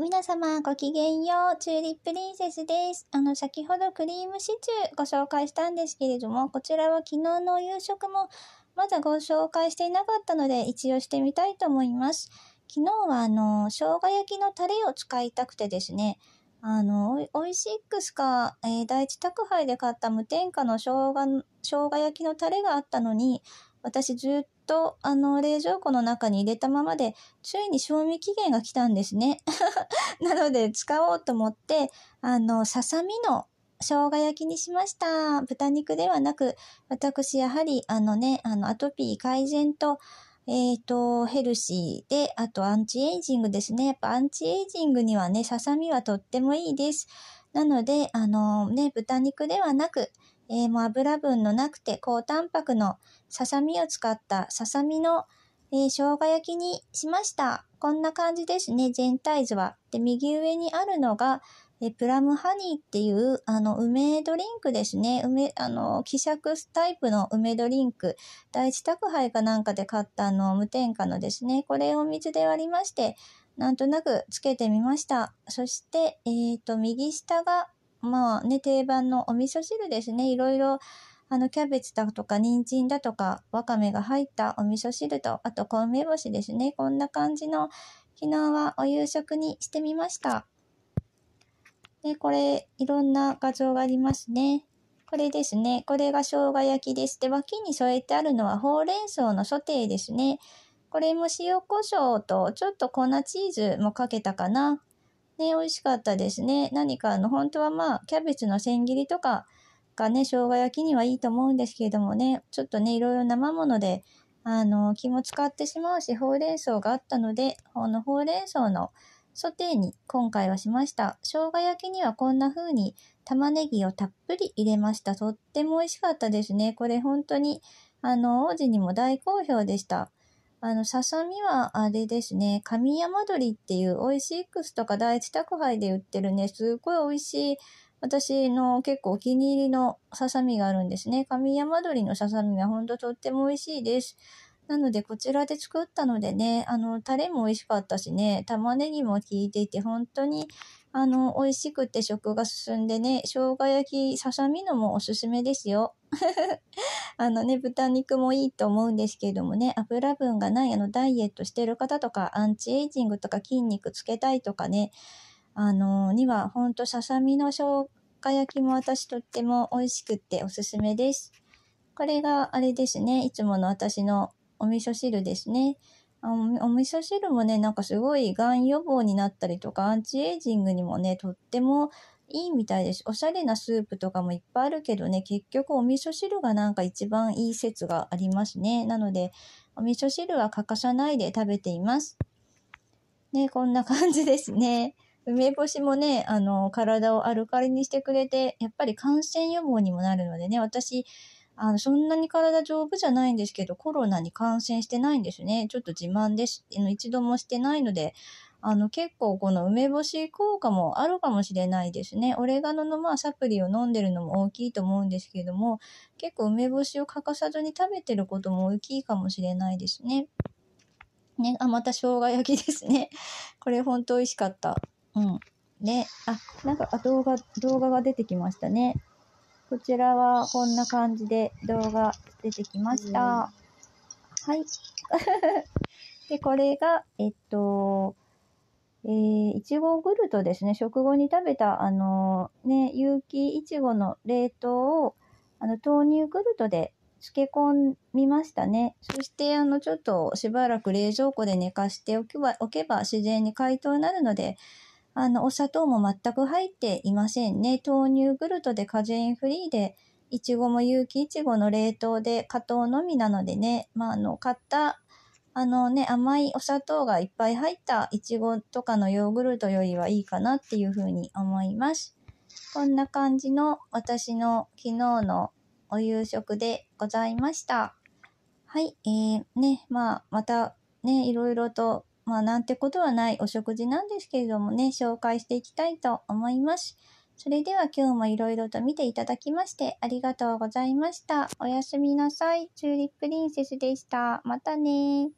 皆様ごきげんよう、チューリップリンセスです。あの、先ほどクリームシチューご紹介したんですけれども、こちらは昨日の夕食もまだご紹介していなかったので、一応してみたいと思います。昨日はあの、生姜焼きのタレを使いたくてですね、あの、オイシックスか、えー、第一宅配で買った無添加の生姜、生姜焼きのタレがあったのに、私ずっと、あの、冷蔵庫の中に入れたままで、ついに賞味期限が来たんですね。なので、使おうと思って、あの、ささみの生姜焼きにしました。豚肉ではなく、私、やはり、あのね、あの、アトピー改善と、えっ、ー、と、ヘルシーで、あとアンチエイジングですね。やっぱアンチエイジングにはね、ささみはとってもいいです。なので、あのね、豚肉ではなく、えー、もう油分のなくて高タンパクのささみを使ったささみの、えー、生姜焼きにしました。こんな感じですね、全体図は。で、右上にあるのが、えプラムハニーっていう、あの、梅ドリンクですね。梅、あの、希釈タイプの梅ドリンク。第一宅配かなんかで買ったあの、無添加のですね。これを水で割りまして、なんとなくつけてみました。そして、えっ、ー、と、右下が、まあね、定番のお味噌汁ですね。いろいろ、あの、キャベツだとか、人参だとか、わかめが入ったお味噌汁と、あと、米干しですね。こんな感じの、昨日はお夕食にしてみました。で、これ、いろんな画像がありますね。これですね。これが生姜焼きです。で、脇に添えてあるのはほうれん草のソテーですね。これも塩コショウと、ちょっと粉チーズもかけたかな。ね、美味しかったですね。何かあの、本当はまあ、キャベツの千切りとかがね、生姜焼きにはいいと思うんですけれどもね、ちょっとね、いろいろ生もので、あの、気も使ってしまうし、ほうれん草があったので、このほうれん草のソテーに今回はしました。生姜焼きにはこんな風に玉ねぎをたっぷり入れました。とっても美味しかったですね。これ本当に、あの、王子にも大好評でした。あの、ささみはあれですね、神山鳥っていうオイシックスとか第一宅配で売ってるね、すっごい美味しい、私の結構お気に入りのささみがあるんですね。神山鳥のささみはほんととっても美味しいです。なのでこちらで作ったのでね、あの、タレも美味しかったしね、玉ねぎも効いていて、本当に、あの、美味しくて食が進んでね、生姜焼き、ささみのもおすすめですよ。あのね、豚肉もいいと思うんですけれどもね、油分がない、あの、ダイエットしてる方とか、アンチエイジングとか筋肉つけたいとかね、あの、には、ほんとささみの生姜焼きも私とっても美味しくっておすすめです。これがあれですね、いつもの私のお味噌汁ですね。おお味噌汁もね、なんかすごいがん予防になったりとか、アンチエイジングにもね、とってもいいみたいです。おしゃれなスープとかもいっぱいあるけどね、結局お味噌汁がなんか一番いい説がありますね。なので、お味噌汁は欠かさないで食べています。ね、こんな感じですね。梅干しもね、あの、体をアルカリにしてくれて、やっぱり感染予防にもなるのでね、私、あの、そんなに体丈夫じゃないんですけど、コロナに感染してないんですね。ちょっと自慢です。一度もしてないので、あの、結構この梅干し効果もあるかもしれないですね。オレガノのまあサプリを飲んでるのも大きいと思うんですけども、結構梅干しを欠かさずに食べてることも大きいかもしれないですね。ね、あ、また生姜焼きですね。これほんと美味しかった。うん。で、あ、なんか、動画、動画が出てきましたね。こちらはこんな感じで動画出てきました。はい。で、これが、えっと、えー、いちごグルトですね。食後に食べた、あのー、ね、有機いちごの冷凍を、あの、豆乳グルトで漬け込みましたね。そして、あの、ちょっとしばらく冷蔵庫で寝かしておけば、おけば自然に解凍になるので、あの、お砂糖も全く入っていませんね。豆乳グルトでカジェインフリーで、いちごも有機いちごの冷凍で加糖のみなのでね、まあ、あの、買った、あのね、甘いお砂糖がいっぱい入ったいちごとかのヨーグルトよりはいいかなっていうふうに思います。こんな感じの私の昨日のお夕食でございました。はい、えー、ね、まあ、またね、いろいろとまあなんてことはないお食事なんですけれどもね、紹介していきたいと思います。それでは今日もいろいろと見ていただきましてありがとうございました。おやすみなさい。チューリップリンセスでした。またね